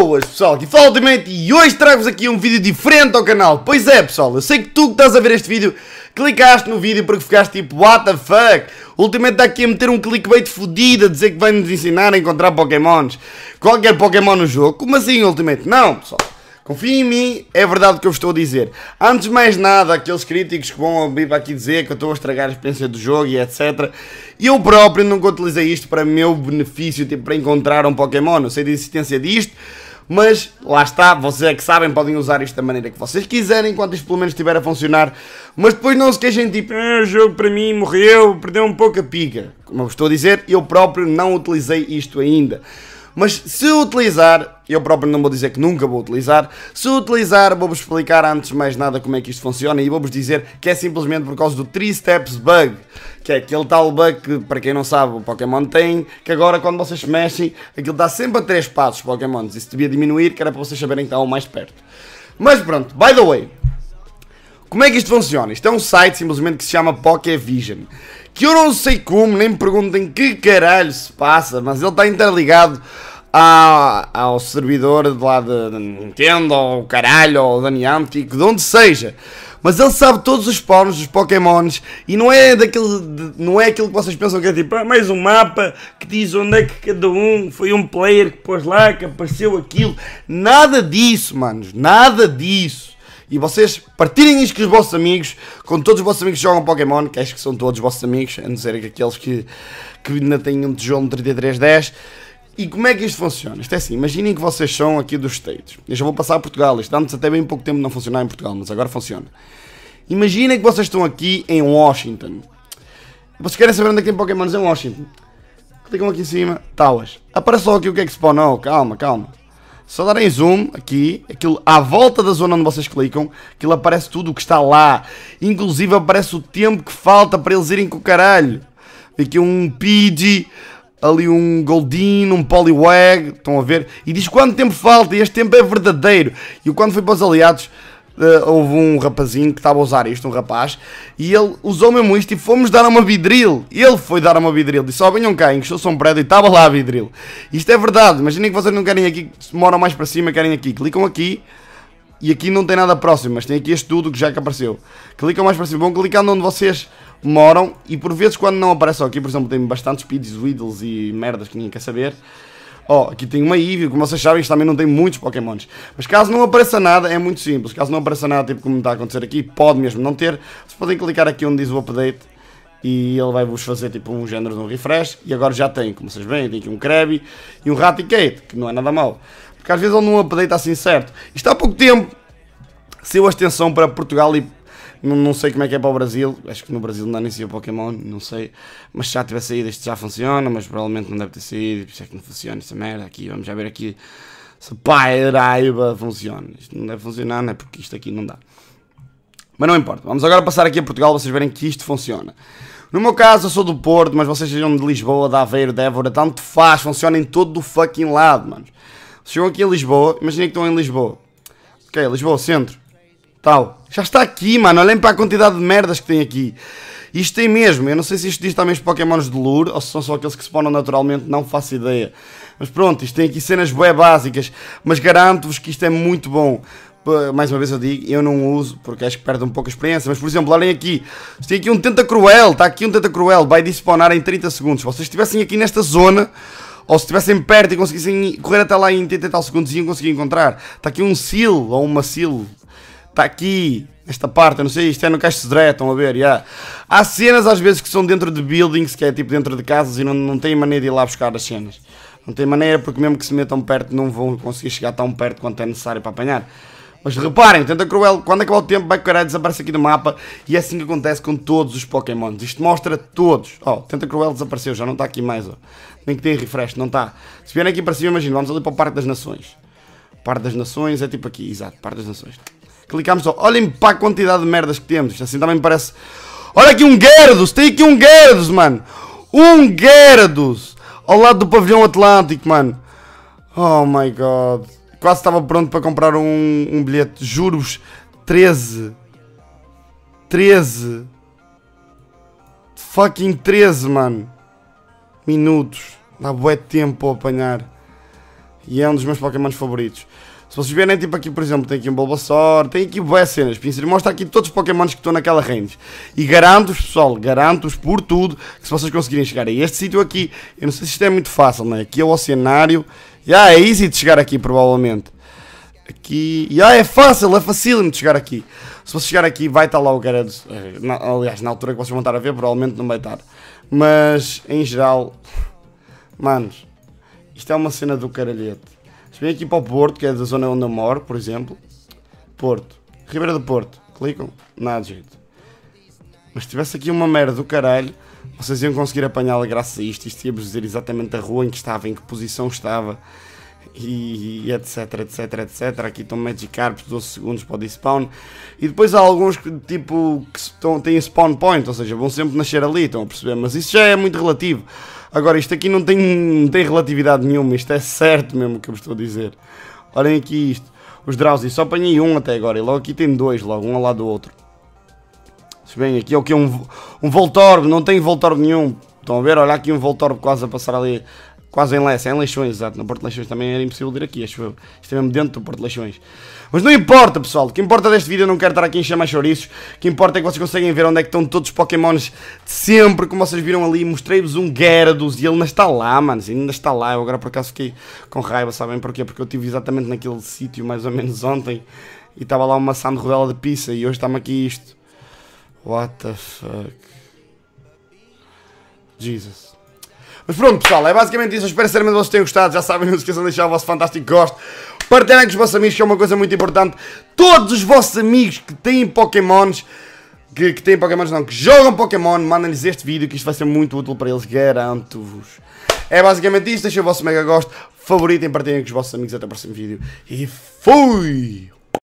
Boas pessoal, aqui fala Ultimate e hoje trago-vos aqui um vídeo diferente ao canal Pois é pessoal, eu sei que tu que estás a ver este vídeo Clicaste no vídeo porque ficaste tipo What the fuck Ultimate está aqui a meter um clickbait fodido A dizer que vai nos ensinar a encontrar pokémons Qualquer pokémon no jogo Como assim Ultimate? Não pessoal Confiem em mim, é verdade o que eu estou a dizer. Antes de mais nada, aqueles críticos que vão vir para aqui dizer que eu estou a estragar a experiência do jogo e etc. Eu próprio nunca utilizei isto para meu benefício, tipo para encontrar um Pokémon. Eu sei da existência disto, mas lá está, vocês é que sabem, podem usar isto da maneira que vocês quiserem, enquanto isto pelo menos estiver a funcionar, mas depois não se queixem tipo, ah, o jogo para mim morreu, perdeu um pouco a pica. Como eu estou a dizer, eu próprio não utilizei isto ainda. Mas se utilizar, eu próprio não vou dizer que nunca vou utilizar, se utilizar, vou-vos explicar antes de mais nada como é que isto funciona e vou-vos dizer que é simplesmente por causa do 3 Steps Bug, que é aquele tal bug que, para quem não sabe, o Pokémon tem, que agora quando vocês mexem, aquilo dá sempre a 3 passos Pokémon, Isso devia diminuir, que era para vocês saberem que estavam mais perto. Mas pronto, by the way, como é que isto funciona? Isto é um site simplesmente que se chama Pokévision. Que eu não sei como, nem me perguntem que caralho se passa, mas ele está interligado ao servidor de lá de Nintendo, ou caralho, ou Dani Niantic, de onde seja. Mas ele sabe todos os spawns dos Pokémons e não é daquele, não é aquilo que vocês pensam que é tipo, ah, mais um mapa que diz onde é que cada um foi um player que pôs lá, que apareceu aquilo. Nada disso, manos, nada disso. E vocês partirem isto com os vossos amigos, com todos os vossos amigos que jogam Pokémon, que acho que são todos os vossos amigos, a não ser aqueles que, que ainda têm um tijolo 3310 e como é que isto funciona? Isto é assim, imaginem que vocês são aqui dos States. Eu já vou passar a Portugal, isto dá-nos até bem pouco tempo de não funcionar em Portugal, mas agora funciona. Imaginem que vocês estão aqui em Washington. Vocês querem saber onde é que tem Pokémons em Washington? Clicam aqui em cima, Talas. Aparece só aqui o que é que não oh, calma, calma. Só darem zoom aqui, aquilo à volta da zona onde vocês clicam, aquilo aparece tudo o que está lá. Inclusive aparece o tempo que falta para eles irem com o caralho. Aqui um PG, ali um Goldin, um Poliwag, estão a ver? E diz quanto tempo falta, e este tempo é verdadeiro. E quando foi para os aliados, uh, houve um rapazinho que estava a usar isto, um rapaz, e ele usou mesmo isto e fomos dar uma vidril. Ele foi dar uma vidril, disse: Ó, oh, venham cá, encostou-se um prédio e estava lá a vidril. Isto é verdade, imaginem que vocês não querem aqui, que moram mais para cima, querem aqui, clicam aqui. E aqui não tem nada próximo, mas tem aqui este tudo que já que apareceu. Clicam mais para cima, vão clicar onde vocês moram e por vezes quando não aparece aqui, por exemplo, tem bastantes pids, Weedles e merdas que ninguém quer saber. Ó, oh, aqui tem uma Eevee, como vocês sabem, isto também não tem muitos Pokémons. Mas caso não apareça nada, é muito simples. Caso não apareça nada, tipo como está a acontecer aqui, pode mesmo não ter. Vocês podem clicar aqui onde diz o update e ele vai-vos fazer tipo um género de um refresh. E agora já tem, como vocês veem, tem aqui um Krabby e um Raticate, que não é nada mal Porque às vezes ele não update assim certo. Isto há pouco tempo saiu a extensão para Portugal e não, não sei como é que é para o Brasil. Acho que no Brasil não dá nem o Pokémon, não sei. Mas se já tiver saído, este já funciona, mas provavelmente não deve ter saído. Por isso é que não funciona essa merda aqui. Vamos já ver aqui se raiva funciona. Isto não deve funcionar, não é? Porque isto aqui não dá. Mas não importa. Vamos agora passar aqui a Portugal vocês verem que isto funciona. No meu caso, eu sou do Porto, mas vocês sejam de Lisboa, de Aveiro, de Évora, tanto faz, funciona em todo o fucking lado, mano. Chegam aqui a Lisboa, imaginem que estão em Lisboa. Ok, Lisboa, centro. Tal. Já está aqui, mano. Olhem para a quantidade de merdas que tem aqui. Isto tem mesmo. Eu não sei se isto diz também os Pokémons de lure ou se são só aqueles que spawnam naturalmente, não faço ideia. Mas pronto, isto tem aqui cenas bué básicas. Mas garanto-vos que isto é muito bom. Mais uma vez eu digo, eu não uso porque acho que perde um pouco a experiência. Mas por exemplo, olhem aqui. Tem aqui um Tenta Cruel. Está aqui um Tenta Cruel. Vai despawnar em 30 segundos. Se vocês estivessem aqui nesta zona ou se estivessem perto e conseguissem correr até lá em 80 e tal segundos iam conseguir encontrar. Está aqui um seal, ou uma seal, está aqui, esta parte, eu não sei, isto é no Caixa Sodré, estão a ver, yeah. Há cenas às vezes que são dentro de buildings, que é tipo dentro de casas e não, não têm maneira de ir lá buscar as cenas. Não tem maneira porque mesmo que se metam perto não vão conseguir chegar tão perto quanto é necessário para apanhar. Mas reparem, Tenta Cruel, quando acabar é é o tempo, vai caralho desaparece aqui do mapa e é assim que acontece com todos os Pokémons. Isto mostra todos. Oh, Tenta Cruel desapareceu, já não está aqui mais. Nem que tem refresh, não está. Se vierem aqui para cima, imagina, vamos ali para o Parque das Nações. Parque das Nações é tipo aqui, exato, Parque das Nações clicámos só, olhem para a quantidade de merdas que temos. assim também me parece. Olha aqui um Gerdos, tem aqui um Gerdos, mano. Um Gerdos ao lado do pavilhão Atlântico, mano. Oh my god. Quase estava pronto para comprar um, um bilhete. juros 13. 13. Fucking 13, mano. Minutos. Dá bué tempo a apanhar. E é um dos meus Pokémons favoritos. Se vocês verem, tipo aqui, por exemplo, tem aqui um Bulbasaur, tem aqui boas cenas, Pinsir, mostra aqui todos os Pokémons que estão naquela range. E garanto-vos, pessoal, garanto-vos por tudo que se vocês conseguirem chegar a este sítio aqui, eu não sei se isto é muito fácil, né? Aqui é o Oceanário, já yeah, é easy de chegar aqui, provavelmente. Aqui, já yeah, é fácil, é facílimo de chegar aqui. Se vocês chegar aqui, vai estar lá o cara, eh, aliás, na altura que vocês vão estar a ver, provavelmente não vai estar. Mas, em geral, manos, isto é uma cena do caralhete. Se aqui para o Porto, que é da zona onde eu moro, por exemplo, Porto, Ribeira do Porto, clicam, nada de jeito. Mas se tivesse aqui uma merda do caralho, vocês iam conseguir apanhá-la graças a isto. Isto ia-vos dizer exatamente a rua em que estava, em que posição estava, e, e etc, etc, etc. Aqui estão Magic Carps, 12 segundos para o despawn. E depois há alguns que, tipo, que estão, têm spawn point, ou seja, vão sempre nascer ali, estão a perceber? Mas isso já é muito relativo. Agora, isto aqui não tem, não tem relatividade nenhuma, isto é certo mesmo o que eu estou a dizer. Olhem aqui isto. Os Drauzzi, só apanhei um até agora e logo aqui tem dois, logo um ao lado do outro. Se bem, aqui é o que um, um Voltorb, não tem Voltorb nenhum. Estão a ver? Olha aqui um Voltorb quase a passar ali quase em Lessa, em Leixões, exato, no Porto de Leixões também era impossível vir aqui, acho eu. Isto é mesmo dentro do Porto de Leixões. Mas não importa, pessoal, o que importa deste vídeo, eu não quero estar aqui a chamar chouriços, o que importa é que vocês conseguem ver onde é que estão todos os Pokémons de sempre, como vocês viram ali, mostrei-vos um Gyarados e ele ainda está lá, mano, ainda está lá, eu agora por acaso fiquei com raiva, sabem porquê? Porque eu estive exatamente naquele sítio, mais ou menos ontem, e estava lá uma maçã de rodela de pizza, e hoje está-me aqui isto. What the fuck? Jesus. Mas pronto, pessoal, é basicamente isso. Eu espero sinceramente que vocês tenham gostado. Já sabem, não se esqueçam de deixar o vosso fantástico gosto. Partilhem com os vossos amigos, que é uma coisa muito importante. Todos os vossos amigos que têm Pokémons, que, que têm Pokémons não, que jogam Pokémon, mandem-lhes este vídeo, que isto vai ser muito útil para eles, garanto-vos. É basicamente isso Deixem o vosso mega gosto, favoritem, partilhem com os vossos amigos. Até o próximo vídeo. E fui!